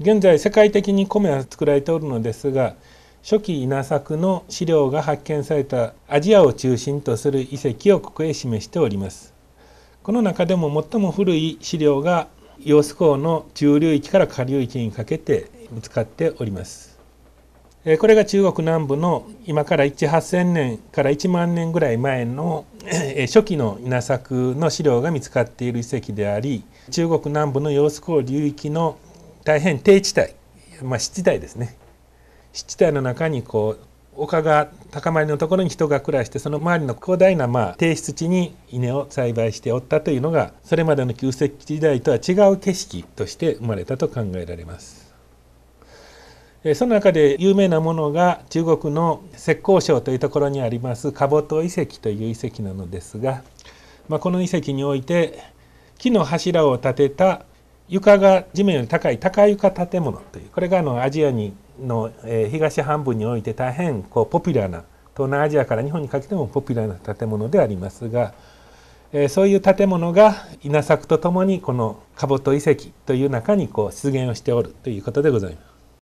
現在世界的に米は作られておるのですが初期稲作の資料が発見されたアジアを中心とする遺跡をここへ示しておりますこの中でも最も古い資料が揚子港の中流域から下流域にかけて見つかっておりますこれが中国南部の今から1 8 0 0 0年から1万年ぐらい前の初期の稲作の資料が見つかっている遺跡であり中国南部の揚子港流域の大変低地帯、まあ、湿地帯ですね湿地帯の中にこう丘が高まりのところに人が暮らしてその周りの広大なまあ低湿地に稲を栽培しておったというのがそれまでの旧石器時代とは違う景色として生まれたと考えられますその中で有名なものが中国の浙江省というところにありますカボ兜遺跡という遺跡なのですが、まあ、この遺跡において木の柱を立てた床が地面より高い高床建物というこれがあのアジアにの、え東半分において大変こうポピュラーな東南アジアから日本にかけてもポピュラーな建物でありますが、えそういう建物が稲作とともにこの兜遺跡という中にこう出現をしておるということでございます。